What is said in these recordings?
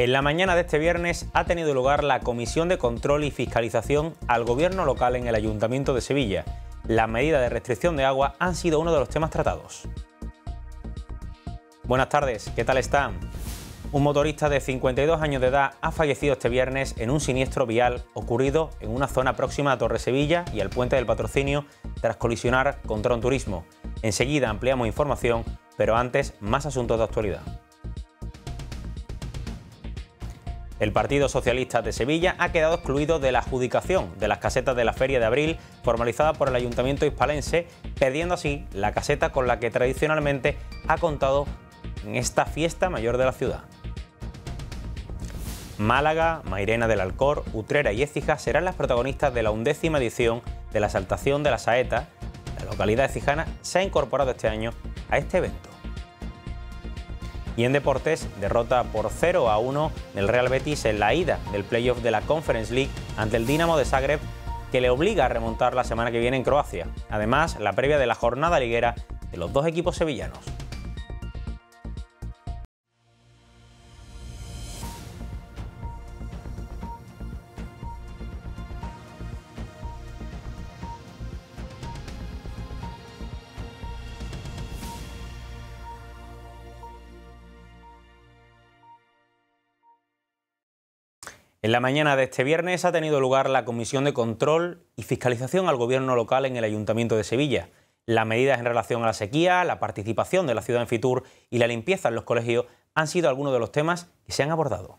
En la mañana de este viernes ha tenido lugar la Comisión de Control y Fiscalización al Gobierno Local en el Ayuntamiento de Sevilla. Las medidas de restricción de agua han sido uno de los temas tratados. Buenas tardes, ¿qué tal están? Un motorista de 52 años de edad ha fallecido este viernes en un siniestro vial ocurrido en una zona próxima a Torre Sevilla y al Puente del Patrocinio tras colisionar contra un turismo. Enseguida ampliamos información, pero antes más asuntos de actualidad. El Partido Socialista de Sevilla ha quedado excluido de la adjudicación de las casetas de la Feria de Abril formalizada por el Ayuntamiento hispalense, perdiendo así la caseta con la que tradicionalmente ha contado en esta fiesta mayor de la ciudad. Málaga, Mairena del Alcor, Utrera y Écija serán las protagonistas de la undécima edición de la Saltación de la Saeta. La localidad de cijana se ha incorporado este año a este evento. Y en deportes, derrota por 0 a 1 del Real Betis en la ida del playoff de la Conference League ante el Dinamo de Zagreb, que le obliga a remontar la semana que viene en Croacia. Además, la previa de la jornada liguera de los dos equipos sevillanos. la mañana de este viernes ha tenido lugar la Comisión de Control y Fiscalización al Gobierno Local en el Ayuntamiento de Sevilla. Las medidas en relación a la sequía, la participación de la ciudad en Fitur y la limpieza en los colegios han sido algunos de los temas que se han abordado.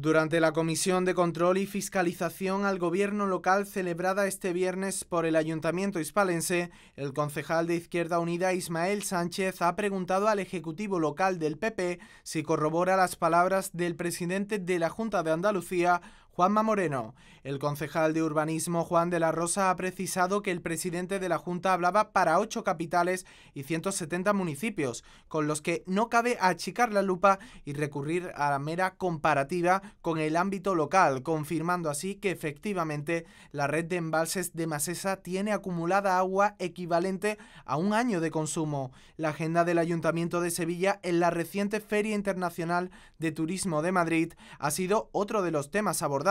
Durante la Comisión de Control y Fiscalización al Gobierno Local celebrada este viernes por el Ayuntamiento Hispalense, el concejal de Izquierda Unida Ismael Sánchez ha preguntado al Ejecutivo Local del PP si corrobora las palabras del presidente de la Junta de Andalucía, Juanma Moreno. El concejal de urbanismo Juan de la Rosa ha precisado que el presidente de la Junta hablaba para ocho capitales y 170 municipios, con los que no cabe achicar la lupa y recurrir a la mera comparativa con el ámbito local, confirmando así que efectivamente la red de embalses de Masesa tiene acumulada agua equivalente a un año de consumo. La agenda del Ayuntamiento de Sevilla en la reciente Feria Internacional de Turismo de Madrid ha sido otro de los temas abordados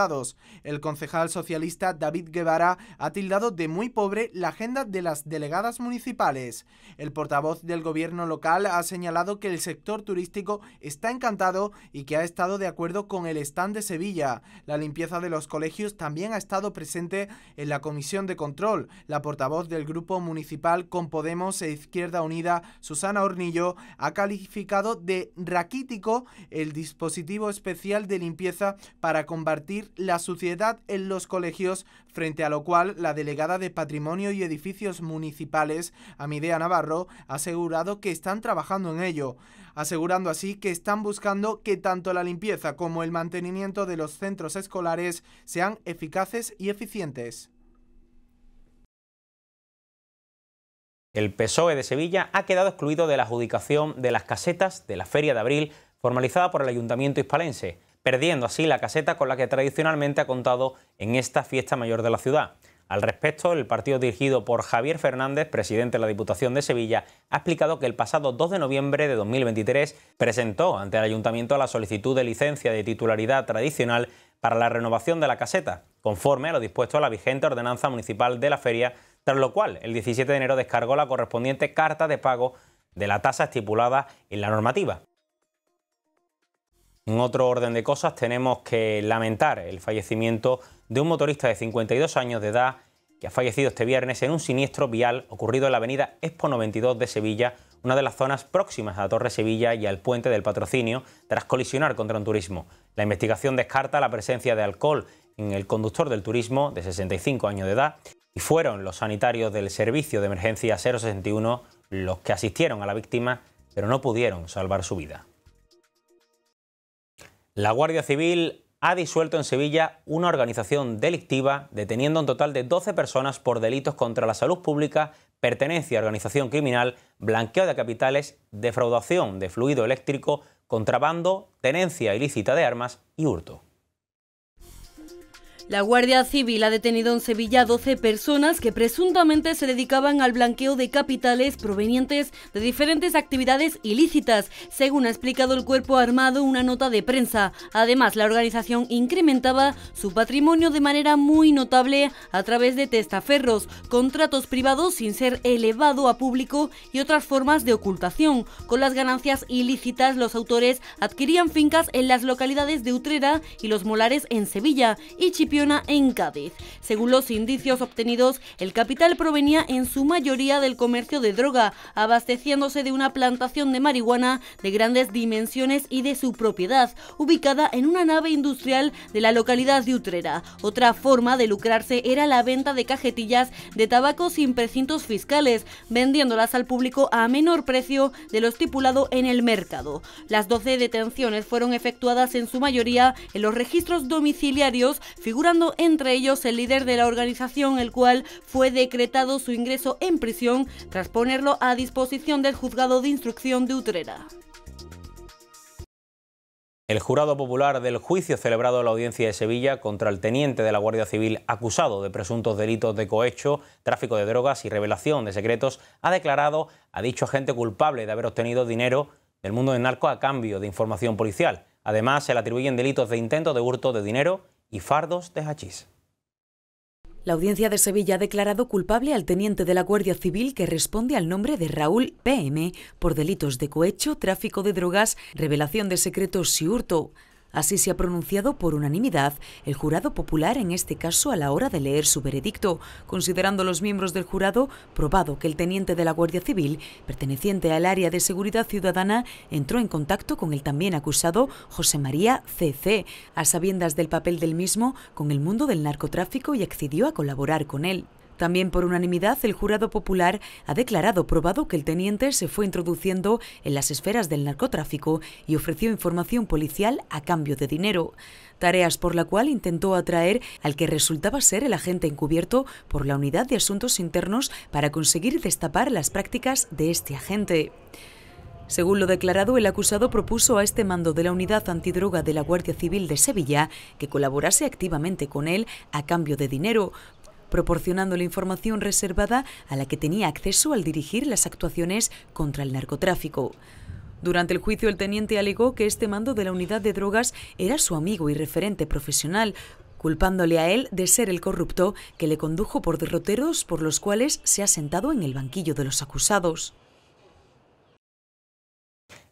el concejal socialista David Guevara ha tildado de muy pobre la agenda de las delegadas municipales. El portavoz del gobierno local ha señalado que el sector turístico está encantado y que ha estado de acuerdo con el stand de Sevilla. La limpieza de los colegios también ha estado presente en la comisión de control. La portavoz del grupo municipal con Podemos e Izquierda Unida, Susana Hornillo, ha calificado de raquítico el dispositivo especial de limpieza para combatir la suciedad en los colegios, frente a lo cual la delegada de Patrimonio y Edificios Municipales, Amidea Navarro, ha asegurado que están trabajando en ello, asegurando así que están buscando que tanto la limpieza como el mantenimiento de los centros escolares sean eficaces y eficientes. El PSOE de Sevilla ha quedado excluido de la adjudicación de las casetas de la Feria de Abril formalizada por el Ayuntamiento Hispalense perdiendo así la caseta con la que tradicionalmente ha contado en esta fiesta mayor de la ciudad. Al respecto, el partido dirigido por Javier Fernández, presidente de la Diputación de Sevilla, ha explicado que el pasado 2 de noviembre de 2023 presentó ante el ayuntamiento la solicitud de licencia de titularidad tradicional para la renovación de la caseta, conforme a lo dispuesto a la vigente ordenanza municipal de la feria, tras lo cual el 17 de enero descargó la correspondiente carta de pago de la tasa estipulada en la normativa. En otro orden de cosas, tenemos que lamentar el fallecimiento de un motorista de 52 años de edad que ha fallecido este viernes en un siniestro vial ocurrido en la avenida Expo 92 de Sevilla, una de las zonas próximas a la Torre Sevilla y al Puente del Patrocinio, tras colisionar contra un turismo. La investigación descarta la presencia de alcohol en el conductor del turismo, de 65 años de edad, y fueron los sanitarios del Servicio de Emergencia 061 los que asistieron a la víctima, pero no pudieron salvar su vida. La Guardia Civil ha disuelto en Sevilla una organización delictiva deteniendo un total de 12 personas por delitos contra la salud pública, pertenencia a organización criminal, blanqueo de capitales, defraudación de fluido eléctrico, contrabando, tenencia ilícita de armas y hurto. La Guardia Civil ha detenido en Sevilla 12 personas que presuntamente se dedicaban al blanqueo de capitales provenientes de diferentes actividades ilícitas, según ha explicado el cuerpo armado una nota de prensa. Además, la organización incrementaba su patrimonio de manera muy notable a través de testaferros, contratos privados sin ser elevado a público y otras formas de ocultación. Con las ganancias ilícitas, los autores adquirían fincas en las localidades de Utrera y Los Molares en Sevilla y Chipión en Cádiz. Según los indicios obtenidos, el capital provenía en su mayoría del comercio de droga, abasteciéndose de una plantación de marihuana de grandes dimensiones y de su propiedad, ubicada en una nave industrial de la localidad de Utrera. Otra forma de lucrarse era la venta de cajetillas de tabaco sin precintos fiscales, vendiéndolas al público a menor precio de lo estipulado en el mercado. Las 12 detenciones fueron efectuadas en su mayoría en los registros domiciliarios figura entre ellos el líder de la organización, el cual fue decretado su ingreso en prisión tras ponerlo a disposición del juzgado de instrucción de Utrera. El jurado popular del juicio celebrado en la audiencia de Sevilla contra el teniente de la Guardia Civil acusado de presuntos delitos de cohecho, tráfico de drogas y revelación de secretos ha declarado a dicho agente culpable de haber obtenido dinero del mundo del narco a cambio de información policial. Además, se le atribuyen delitos de intento de hurto de dinero y fardos de hachís. La audiencia de Sevilla ha declarado culpable al teniente de la Guardia Civil que responde al nombre de Raúl PM por delitos de cohecho, tráfico de drogas, revelación de secretos y hurto. Así se ha pronunciado por unanimidad el jurado popular en este caso a la hora de leer su veredicto, considerando los miembros del jurado probado que el teniente de la Guardia Civil, perteneciente al área de seguridad ciudadana, entró en contacto con el también acusado José María C.C., a sabiendas del papel del mismo con el mundo del narcotráfico y accedió a colaborar con él. También por unanimidad, el jurado popular ha declarado probado que el teniente se fue introduciendo en las esferas del narcotráfico y ofreció información policial a cambio de dinero. Tareas por la cual intentó atraer al que resultaba ser el agente encubierto por la Unidad de Asuntos Internos para conseguir destapar las prácticas de este agente. Según lo declarado, el acusado propuso a este mando de la unidad antidroga de la Guardia Civil de Sevilla que colaborase activamente con él a cambio de dinero, proporcionando la información reservada a la que tenía acceso al dirigir las actuaciones contra el narcotráfico. Durante el juicio, el teniente alegó que este mando de la unidad de drogas era su amigo y referente profesional, culpándole a él de ser el corrupto que le condujo por derroteros por los cuales se ha sentado en el banquillo de los acusados.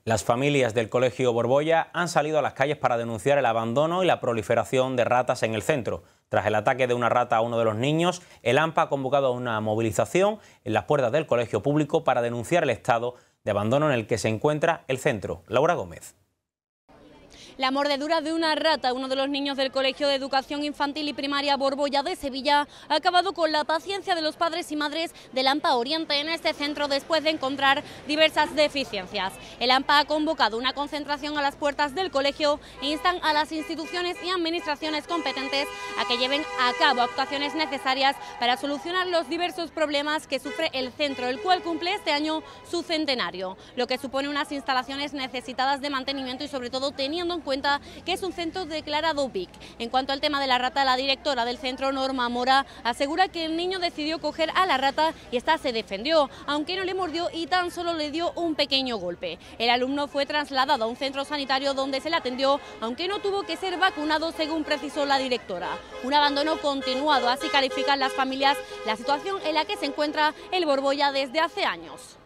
Las familias del Colegio Borboya han salido a las calles para denunciar el abandono y la proliferación de ratas en el centro. Tras el ataque de una rata a uno de los niños, el AMPA ha convocado una movilización en las puertas del colegio público para denunciar el estado de abandono en el que se encuentra el centro. Laura Gómez. La mordedura de una rata, uno de los niños del Colegio de Educación Infantil y Primaria Borbolla de Sevilla, ha acabado con la paciencia de los padres y madres del AMPA Oriente en este centro después de encontrar diversas deficiencias. El AMPA ha convocado una concentración a las puertas del colegio e instan a las instituciones y administraciones competentes a que lleven a cabo actuaciones necesarias para solucionar los diversos problemas que sufre el centro, el cual cumple este año su centenario, lo que supone unas instalaciones necesitadas de mantenimiento y sobre todo teniendo en cuenta que es un centro declarado BIC. En cuanto al tema de la rata, la directora del centro, Norma Mora, asegura que el niño decidió coger a la rata y esta se defendió, aunque no le mordió y tan solo le dio un pequeño golpe. El alumno fue trasladado a un centro sanitario donde se le atendió, aunque no tuvo que ser vacunado, según precisó la directora. Un abandono continuado, así califican las familias la situación en la que se encuentra el Borbolla desde hace años.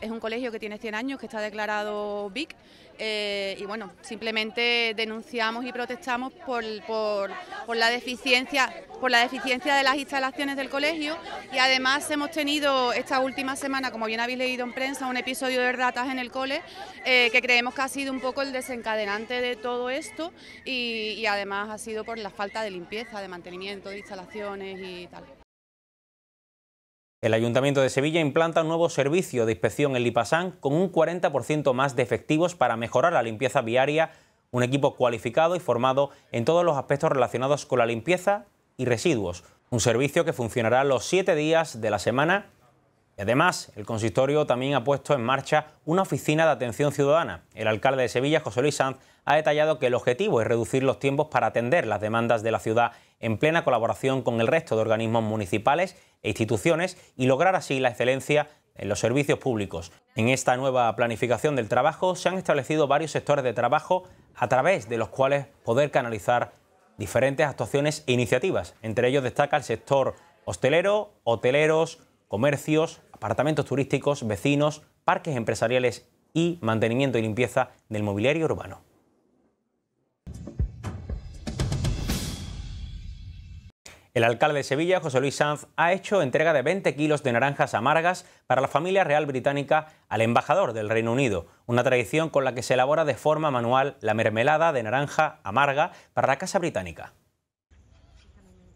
Es un colegio que tiene 100 años, que está declarado BIC eh, y bueno, simplemente denunciamos y protestamos por, la deficiencia, por la deficiencia de las instalaciones del colegio y además hemos tenido esta última semana, como bien habéis leído en prensa, un episodio de ratas en el cole eh, que creemos que ha sido un poco el desencadenante de todo esto y además ha sido por la falta de limpieza, de mantenimiento de instalaciones y tal. El Ayuntamiento de Sevilla implanta un nuevo servicio de inspección en Lipasán con un 40% más de efectivos para mejorar la limpieza viaria, un equipo cualificado y formado en todos los aspectos relacionados con la limpieza y residuos, un servicio que funcionará los siete días de la semana. además, el consistorio también ha puesto en marcha una oficina de atención ciudadana. El alcalde de Sevilla, José Luis Sanz, ha detallado que el objetivo es reducir los tiempos para atender las demandas de la ciudad en plena colaboración con el resto de organismos municipales e instituciones y lograr así la excelencia en los servicios públicos. En esta nueva planificación del trabajo se han establecido varios sectores de trabajo a través de los cuales poder canalizar diferentes actuaciones e iniciativas. Entre ellos destaca el sector hostelero, hoteleros, comercios, apartamentos turísticos, vecinos, parques empresariales y mantenimiento y limpieza del mobiliario urbano. El alcalde de Sevilla, José Luis Sanz, ha hecho entrega de 20 kilos de naranjas amargas para la familia real británica al embajador del Reino Unido, una tradición con la que se elabora de forma manual la mermelada de naranja amarga para la Casa Británica.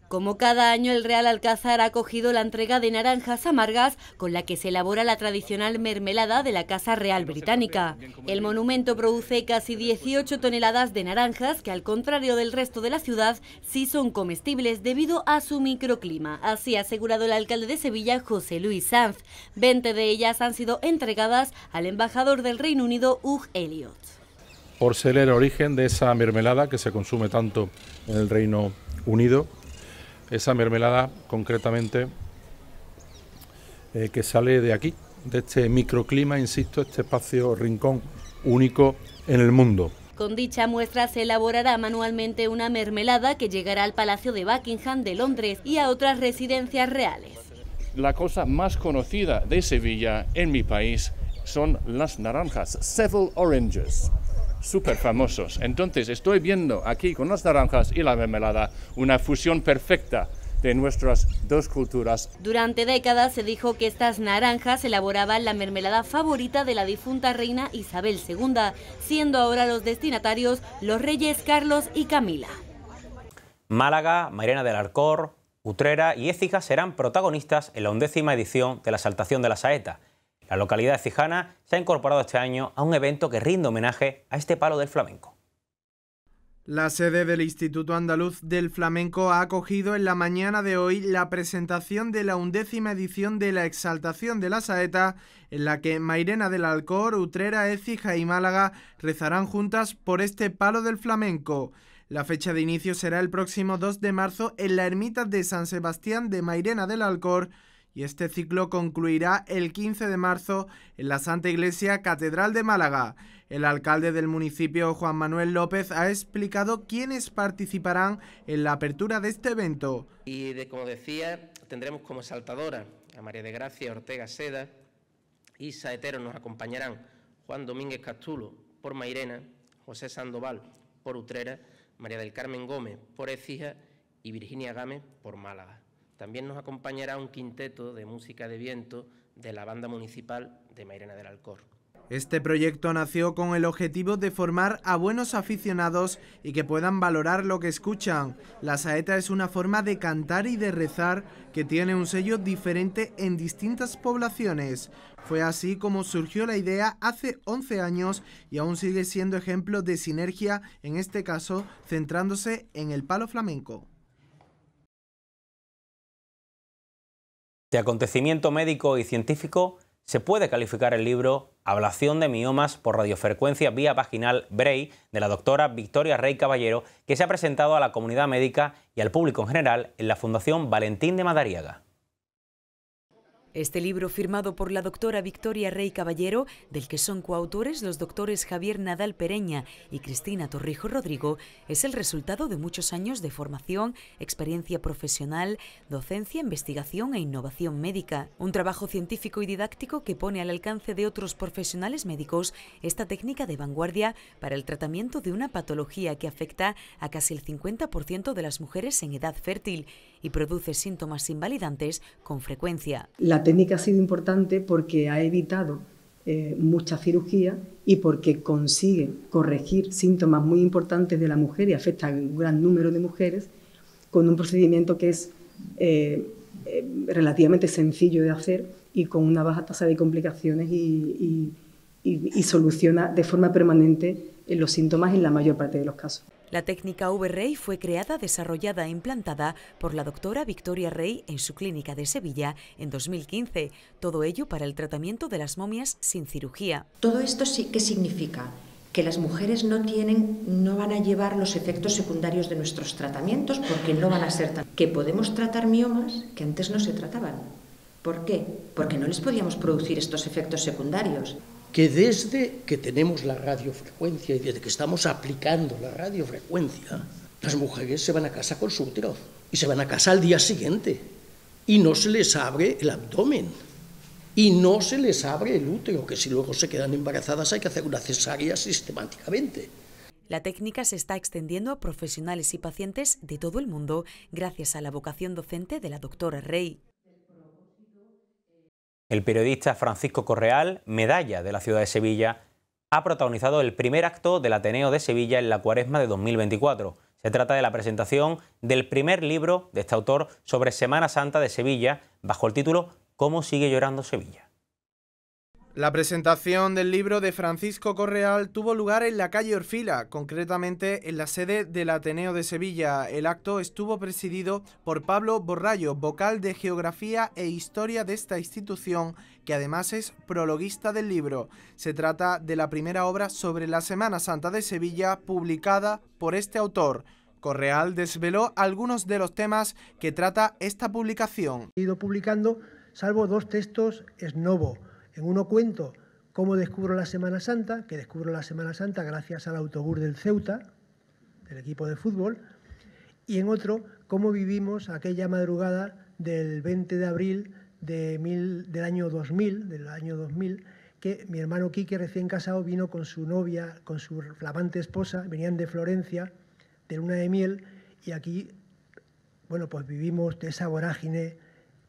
Como cada año, el Real Alcázar ha acogido la entrega de naranjas amargas con la que se elabora la tradicional mermelada de la Casa Real Británica. El monumento produce casi 18 toneladas de naranjas que, al contrario del resto de la ciudad, sí son comestibles debido a su microclima. Así ha asegurado el alcalde de Sevilla, José Luis Sanz. 20 de ellas han sido entregadas al embajador del Reino Unido, Hugh Elliot. Por ser el origen de esa mermelada que se consume tanto en el Reino Unido, esa mermelada concretamente eh, que sale de aquí, de este microclima, insisto, este espacio rincón único en el mundo. Con dicha muestra se elaborará manualmente una mermelada que llegará al Palacio de Buckingham de Londres y a otras residencias reales. La cosa más conocida de Sevilla en mi país son las naranjas, several oranges súper famosos. Entonces estoy viendo aquí con las naranjas y la mermelada una fusión perfecta de nuestras dos culturas. Durante décadas se dijo que estas naranjas elaboraban la mermelada favorita de la difunta reina Isabel II, siendo ahora los destinatarios los reyes Carlos y Camila. Málaga, Mairena del Arcor, Utrera y Écija serán protagonistas en la undécima edición de la Saltación de la Saeta, la localidad cijana se ha incorporado este año a un evento que rinde homenaje a este palo del flamenco. La sede del Instituto Andaluz del Flamenco ha acogido en la mañana de hoy la presentación de la undécima edición de la Exaltación de la Saeta, en la que Mairena del Alcor, Utrera, Écija y Málaga rezarán juntas por este palo del flamenco. La fecha de inicio será el próximo 2 de marzo en la ermita de San Sebastián de Mairena del Alcor, y este ciclo concluirá el 15 de marzo en la Santa Iglesia Catedral de Málaga. El alcalde del municipio, Juan Manuel López, ha explicado quiénes participarán en la apertura de este evento. Y como decía, tendremos como saltadora a María de Gracia Ortega Seda y Saetero nos acompañarán Juan Domínguez Castulo por Mairena, José Sandoval por Utrera, María del Carmen Gómez por Ecija y Virginia Gámez por Málaga. También nos acompañará un quinteto de música de viento de la banda municipal de Mairena del Alcor. Este proyecto nació con el objetivo de formar a buenos aficionados y que puedan valorar lo que escuchan. La saeta es una forma de cantar y de rezar que tiene un sello diferente en distintas poblaciones. Fue así como surgió la idea hace 11 años y aún sigue siendo ejemplo de sinergia, en este caso centrándose en el palo flamenco. De acontecimiento médico y científico se puede calificar el libro Ablación de miomas por radiofrecuencia vía vaginal Bray de la doctora Victoria Rey Caballero que se ha presentado a la comunidad médica y al público en general en la Fundación Valentín de Madariaga. Este libro, firmado por la doctora Victoria Rey Caballero, del que son coautores los doctores Javier Nadal Pereña y Cristina Torrijo Rodrigo, es el resultado de muchos años de formación, experiencia profesional, docencia, investigación e innovación médica. Un trabajo científico y didáctico que pone al alcance de otros profesionales médicos esta técnica de vanguardia para el tratamiento de una patología que afecta a casi el 50% de las mujeres en edad fértil y produce síntomas invalidantes con frecuencia. La técnica ha sido importante porque ha evitado eh, mucha cirugía y porque consigue corregir síntomas muy importantes de la mujer y afecta a un gran número de mujeres con un procedimiento que es eh, eh, relativamente sencillo de hacer y con una baja tasa de complicaciones y soluciona de forma permanente los síntomas en la mayor parte de los casos. La técnica V-Rey fue creada, desarrollada e implantada por la doctora Victoria Rey en su clínica de Sevilla en 2015, todo ello para el tratamiento de las momias sin cirugía. Todo esto sí significa que las mujeres no tienen no van a llevar los efectos secundarios de nuestros tratamientos porque no van a ser tan que podemos tratar miomas que antes no se trataban. ¿Por qué? Porque no les podíamos producir estos efectos secundarios que desde que tenemos la radiofrecuencia y desde que estamos aplicando la radiofrecuencia, las mujeres se van a casa con su útero y se van a casa al día siguiente y no se les abre el abdomen y no se les abre el útero, que si luego se quedan embarazadas hay que hacer una cesárea sistemáticamente. La técnica se está extendiendo a profesionales y pacientes de todo el mundo gracias a la vocación docente de la doctora Rey. El periodista Francisco Correal, medalla de la ciudad de Sevilla, ha protagonizado el primer acto del Ateneo de Sevilla en la cuaresma de 2024. Se trata de la presentación del primer libro de este autor sobre Semana Santa de Sevilla, bajo el título ¿Cómo sigue llorando Sevilla? La presentación del libro de Francisco Correal tuvo lugar en la calle Orfila, concretamente en la sede del Ateneo de Sevilla. El acto estuvo presidido por Pablo Borrayo, vocal de Geografía e Historia de esta institución, que además es prologuista del libro. Se trata de la primera obra sobre la Semana Santa de Sevilla publicada por este autor. Correal desveló algunos de los temas que trata esta publicación. He ido publicando, salvo dos textos, es novo en uno cuento cómo descubro la Semana Santa, que descubro la Semana Santa gracias al autobús del Ceuta, del equipo de fútbol, y en otro cómo vivimos aquella madrugada del 20 de abril de mil, del año 2000, del año 2000, que mi hermano Quique, recién casado, vino con su novia, con su flamante esposa, venían de Florencia, de luna de miel, y aquí, bueno, pues vivimos de esa vorágine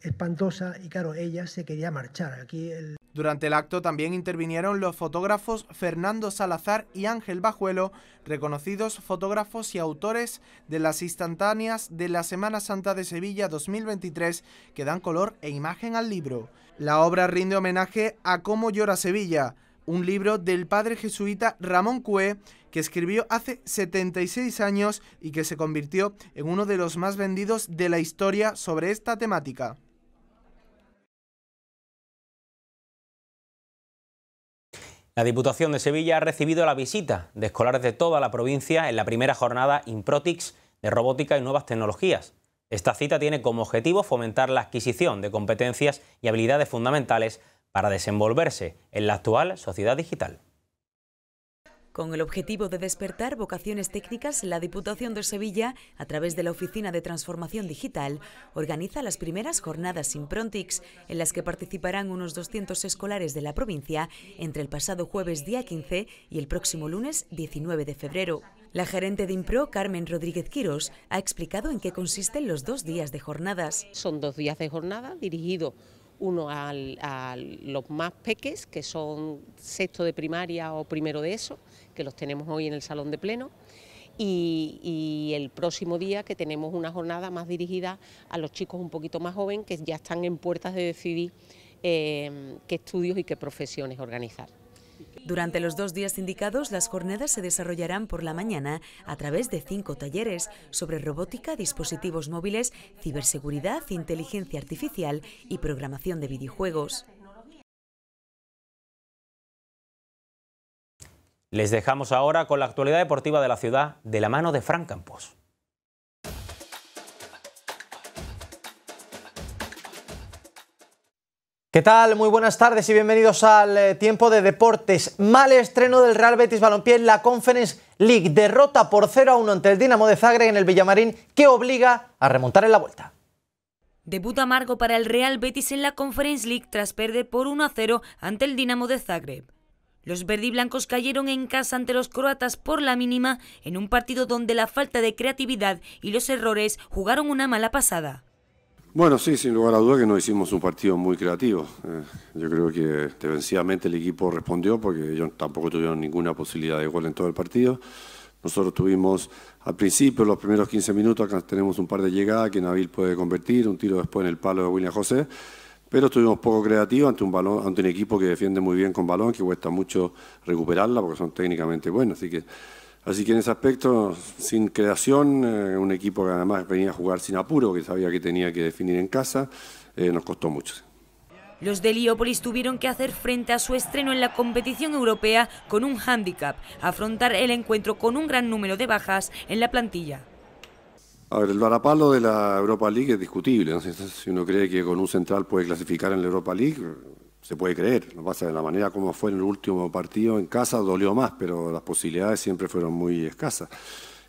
espantosa y claro, ella se quería marchar. Aquí el durante el acto también intervinieron los fotógrafos Fernando Salazar y Ángel Bajuelo, reconocidos fotógrafos y autores de las instantáneas de la Semana Santa de Sevilla 2023 que dan color e imagen al libro. La obra rinde homenaje a Cómo llora Sevilla, un libro del padre jesuita Ramón Cue que escribió hace 76 años y que se convirtió en uno de los más vendidos de la historia sobre esta temática. La Diputación de Sevilla ha recibido la visita de escolares de toda la provincia en la primera jornada Improtix de robótica y nuevas tecnologías. Esta cita tiene como objetivo fomentar la adquisición de competencias y habilidades fundamentales para desenvolverse en la actual sociedad digital. Con el objetivo de despertar vocaciones técnicas, la Diputación de Sevilla, a través de la Oficina de Transformación Digital, organiza las primeras jornadas Improntics, en las que participarán unos 200 escolares de la provincia entre el pasado jueves día 15 y el próximo lunes 19 de febrero. La gerente de Impro, Carmen Rodríguez Quirós, ha explicado en qué consisten los dos días de jornadas. Son dos días de jornada dirigido uno a los más peques, que son sexto de primaria o primero de eso, que los tenemos hoy en el salón de pleno, y, el próximo día que tenemos una jornada más dirigida a los chicos un poquito más jóvenes que ya están en puertas de decidir eh, qué estudios y qué profesiones organizar. Durante los dos días indicados, las jornadas se desarrollarán por la mañana a través de cinco talleres sobre robótica, dispositivos móviles, ciberseguridad, inteligencia artificial y programación de videojuegos. Les dejamos ahora con la actualidad deportiva de la ciudad de la mano de Fran Campos. ¿Qué tal? Muy buenas tardes y bienvenidos al eh, tiempo de deportes. Mal estreno del Real Betis Balompié en la Conference League. Derrota por 0 a 1 ante el Dinamo de Zagreb en el Villamarín que obliga a remontar en la vuelta. Debut amargo para el Real Betis en la Conference League tras perder por 1 a 0 ante el Dinamo de Zagreb. Los verdiblancos cayeron en casa ante los croatas por la mínima en un partido donde la falta de creatividad y los errores jugaron una mala pasada. Bueno, sí, sin lugar a dudas que no hicimos un partido muy creativo. Eh, yo creo que defensivamente el equipo respondió porque ellos tampoco tuvieron ninguna posibilidad de gol en todo el partido. Nosotros tuvimos al principio, los primeros 15 minutos, acá tenemos un par de llegadas que Nabil puede convertir, un tiro después en el palo de William José, pero estuvimos poco creativos ante un, balón, ante un equipo que defiende muy bien con balón, que cuesta mucho recuperarla porque son técnicamente buenos. Así que Así que en ese aspecto, sin creación, eh, un equipo que además venía a jugar sin apuro, que sabía que tenía que definir en casa, eh, nos costó mucho. Los de Liópolis tuvieron que hacer frente a su estreno en la competición europea con un hándicap, afrontar el encuentro con un gran número de bajas en la plantilla. A ver, el varapalo de la Europa League es discutible. Si uno cree que con un central puede clasificar en la Europa League, se puede creer. no pasa de la manera como fue en el último partido en casa dolió más, pero las posibilidades siempre fueron muy escasas.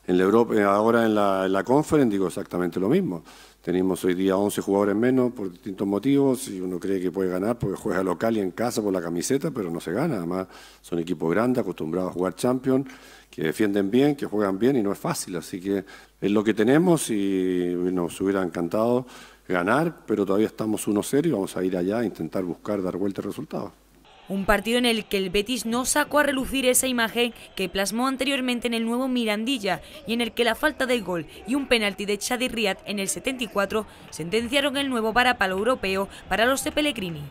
En la Europa, eh, ahora en la, Conference digo exactamente lo mismo. Tenemos hoy día 11 jugadores menos por distintos motivos y uno cree que puede ganar porque juega local y en casa por la camiseta, pero no se gana. Además, son equipos grandes, acostumbrados a jugar Champions, que defienden bien, que juegan bien y no es fácil. Así que es lo que tenemos y nos hubiera encantado ganar, pero todavía estamos 1-0 y vamos a ir allá a intentar buscar dar vuelta el resultado. Un partido en el que el Betis no sacó a relucir esa imagen que plasmó anteriormente en el nuevo Mirandilla y en el que la falta de gol y un penalti de Chadi en el 74 sentenciaron el nuevo varapalo europeo para los de Pellegrini.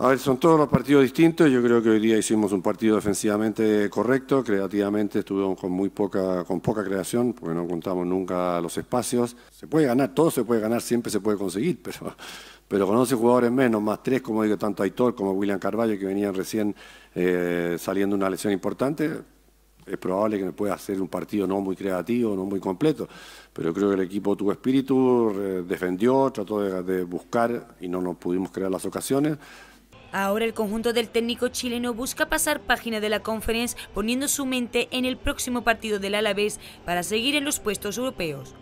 A ver, son todos los partidos distintos. Yo creo que hoy día hicimos un partido defensivamente correcto, creativamente estuvimos con muy poca, con poca creación, porque no contamos nunca los espacios. Se puede ganar, todo se puede ganar, siempre se puede conseguir, pero, pero con 11 jugadores menos, más tres, como digo, tanto Aitor como William Carvalho, que venían recién eh, saliendo una lesión importante, es probable que nos pueda hacer un partido no muy creativo, no muy completo, pero creo que el equipo tuvo espíritu, defendió, trató de buscar y no nos pudimos crear las ocasiones. Ahora el conjunto del técnico chileno busca pasar página de la conferencia poniendo su mente en el próximo partido del Alavés para seguir en los puestos europeos.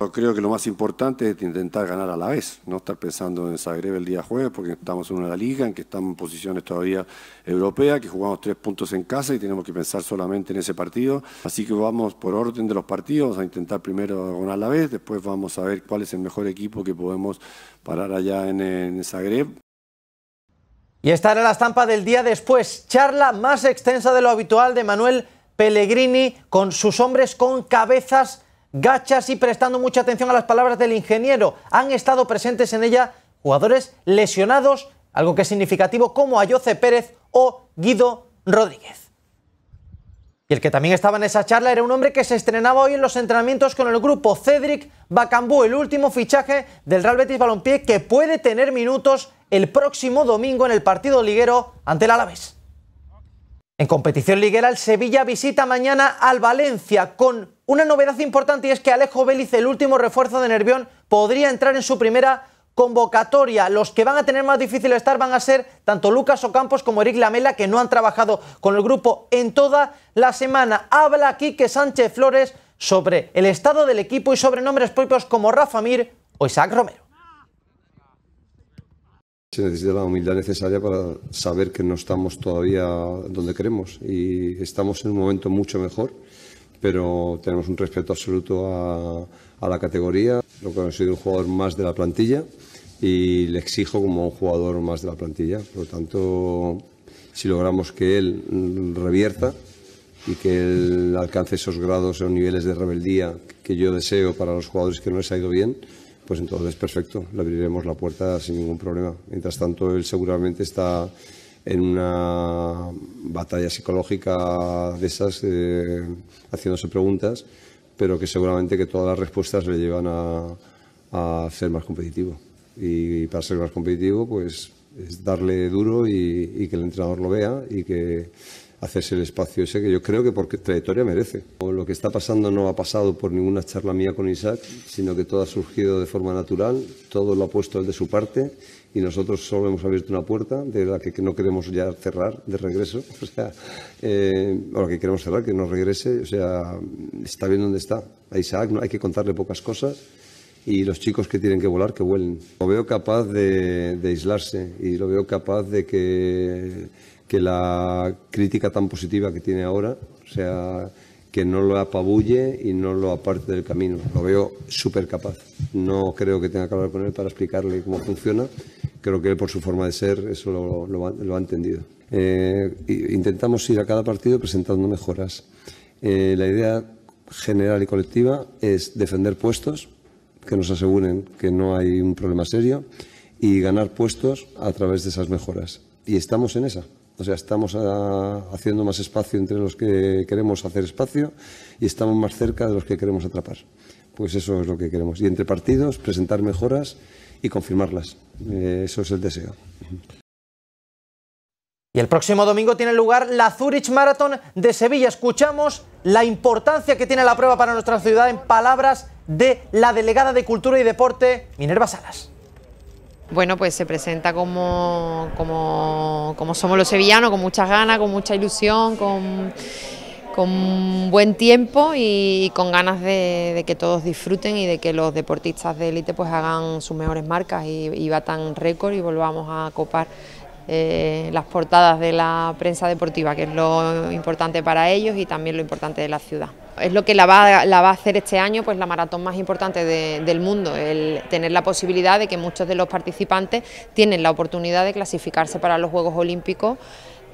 Yo creo que lo más importante es intentar ganar a la vez, no estar pensando en Zagreb el día jueves, porque estamos en una liga en que estamos en posiciones todavía europeas, que jugamos tres puntos en casa y tenemos que pensar solamente en ese partido. Así que vamos por orden de los partidos a intentar primero ganar a la vez, después vamos a ver cuál es el mejor equipo que podemos parar allá en Zagreb. Y esta en la estampa del día después, charla más extensa de lo habitual de Manuel Pellegrini con sus hombres con cabezas gachas y prestando mucha atención a las palabras del ingeniero. Han estado presentes en ella jugadores lesionados, algo que es significativo como Ayoce Pérez o Guido Rodríguez. Y el que también estaba en esa charla era un hombre que se estrenaba hoy en los entrenamientos con el grupo Cedric Bacambú, el último fichaje del Real Betis Balompié que puede tener minutos el próximo domingo en el partido liguero ante el Alavés. En competición liguera, el Sevilla visita mañana al Valencia con una novedad importante y es que Alejo Vélez, el último refuerzo de Nervión, podría entrar en su primera convocatoria. Los que van a tener más difícil estar van a ser tanto Lucas Ocampos como Eric Lamela, que no han trabajado con el grupo en toda la semana. Habla aquí que Sánchez Flores sobre el estado del equipo y sobre nombres propios como Rafa Mir o Isaac Romero se necesita la humildad necesaria para saber que no estamos todavía donde queremos y estamos en un momento mucho mejor, pero tenemos un respeto absoluto a, la categoría, lo considero un jugador más de la plantilla y le exijo como un jugador más de la plantilla. Por lo tanto, si logramos que él revierta y que él alcance esos grados o niveles de rebeldía que yo deseo para los jugadores que no les ha ido bien, pues entonces perfecto, le abriremos la puerta sin ningún problema. Mientras tanto, él seguramente está en una batalla psicológica de esas, eh, haciéndose preguntas, pero que seguramente que todas las respuestas le llevan a, ser más competitivo. Y para ser más competitivo, pues es darle duro y, y que el entrenador lo vea y que hacerse el espacio ese que yo creo que por trayectoria merece. lo que está pasando no ha pasado por ninguna charla mía con Isaac, sino que todo ha surgido de forma natural, todo lo ha puesto él de su parte y nosotros solo hemos abierto una puerta de la que no queremos ya cerrar de regreso, o sea, eh, o la que queremos cerrar, que no regrese, o sea, está bien donde está. A Isaac no hay que contarle pocas cosas y los chicos que tienen que volar, que vuelen. Lo veo capaz de aislarse y lo veo capaz de que que la crítica tan positiva que tiene ahora, o sea, que no lo apabulle y no lo aparte del camino. Lo veo súper capaz. No creo que tenga que hablar con él para explicarle cómo funciona. Creo que él, por su forma de ser, eso lo, ha entendido. Eh, intentamos ir a cada partido presentando mejoras. Eh, la idea general y colectiva es defender puestos que nos aseguren que no hay un problema serio y ganar puestos a través de esas mejoras. Y estamos en esa. O sea, estamos ah, haciendo más espacio entre los que queremos hacer espacio y estamos más cerca de los que queremos atrapar. Pues eso es lo que queremos. Y entre partidos, presentar mejoras y confirmarlas. Eh, eso es el deseo. Y el próximo domingo tiene lugar la Zurich Marathon de Sevilla. Escuchamos la importancia que tiene la prueba para nuestra ciudad en palabras de la delegada de Cultura y Deporte, Minerva Salas. Bueno, pues se presenta como, como, como somos los sevillanos, con muchas ganas, con mucha ilusión, con, con buen tiempo y, con ganas de, que todos disfruten y de que los deportistas de élite pues hagan sus mejores marcas y, y batan récord y volvamos a copar eh, las portadas de la prensa deportiva, que es lo importante para ellos y también lo importante de la ciudad. Es lo que la va, a hacer este año pues la maratón más importante del mundo, el tener la posibilidad de que muchos de los participantes tienen la oportunidad de clasificarse para los Juegos Olímpicos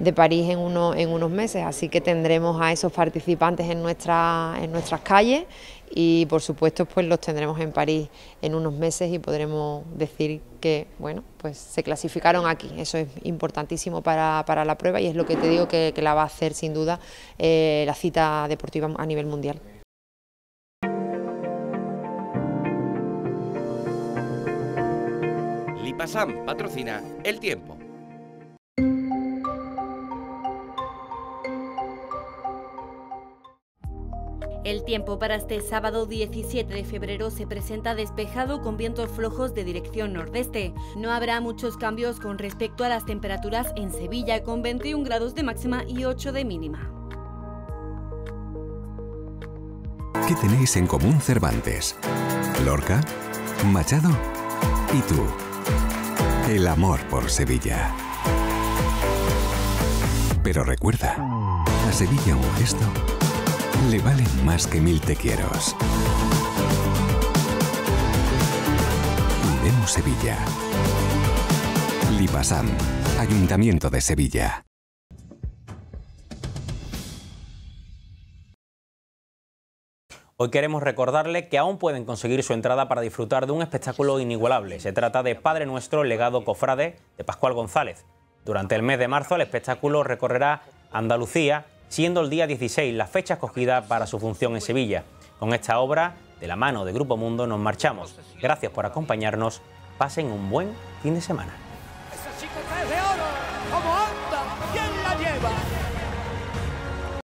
de París en, uno, en unos meses, así que tendremos a esos participantes en, nuestras calles y por supuesto pues los tendremos en París en unos meses y podremos decir que bueno pues se clasificaron aquí, eso es importantísimo para, la prueba y es lo que te digo que, que la va a hacer sin duda eh, la cita deportiva a nivel mundial. Lipasam patrocina El Tiempo. tiempo para este sábado 17 de febrero se presenta despejado con vientos flojos de dirección nordeste. No habrá muchos cambios con respecto a las temperaturas en Sevilla, con 21 grados de máxima y 8 de mínima. ¿Qué tenéis en común Cervantes? Lorca, Machado y tú. El amor por Sevilla. Pero recuerda, a Sevilla un gesto le valen más que mil te quiero. Sevilla. Lipasam, Ayuntamiento de Sevilla. Hoy queremos recordarle que aún pueden conseguir su entrada para disfrutar de un espectáculo inigualable. Se trata de Padre Nuestro Legado Cofrade de Pascual González. Durante el mes de marzo el espectáculo recorrerá Andalucía siendo el día 16 la fecha escogida para su función en Sevilla. Con esta obra, de la mano de Grupo Mundo, nos marchamos. Gracias por acompañarnos. Pasen un buen fin de semana.